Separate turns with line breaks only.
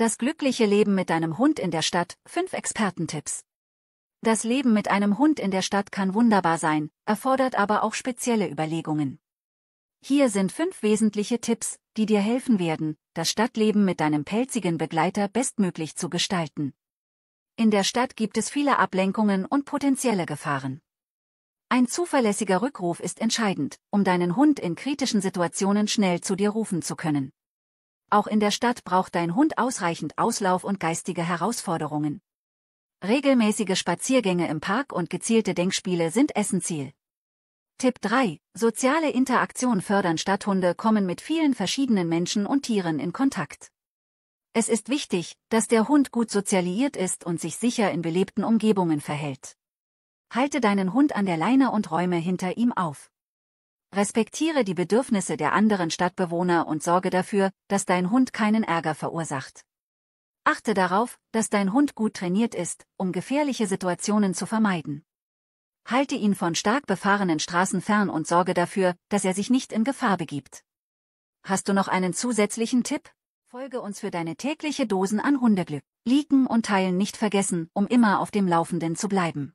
Das glückliche Leben mit deinem Hund in der Stadt, 5 Expertentipps. Das Leben mit einem Hund in der Stadt kann wunderbar sein, erfordert aber auch spezielle Überlegungen. Hier sind fünf wesentliche Tipps, die dir helfen werden, das Stadtleben mit deinem pelzigen Begleiter bestmöglich zu gestalten. In der Stadt gibt es viele Ablenkungen und potenzielle Gefahren. Ein zuverlässiger Rückruf ist entscheidend, um deinen Hund in kritischen Situationen schnell zu dir rufen zu können. Auch in der Stadt braucht dein Hund ausreichend Auslauf und geistige Herausforderungen. Regelmäßige Spaziergänge im Park und gezielte Denkspiele sind Essenziel. Tipp 3. Soziale Interaktion fördern Stadthunde kommen mit vielen verschiedenen Menschen und Tieren in Kontakt. Es ist wichtig, dass der Hund gut sozialisiert ist und sich sicher in belebten Umgebungen verhält. Halte deinen Hund an der Leine und räume hinter ihm auf. Respektiere die Bedürfnisse der anderen Stadtbewohner und sorge dafür, dass dein Hund keinen Ärger verursacht. Achte darauf, dass dein Hund gut trainiert ist, um gefährliche Situationen zu vermeiden. Halte ihn von stark befahrenen Straßen fern und sorge dafür, dass er sich nicht in Gefahr begibt. Hast du noch einen zusätzlichen Tipp? Folge uns für deine tägliche Dosen an Hundeglück. Liken und Teilen nicht vergessen, um immer auf dem Laufenden zu bleiben.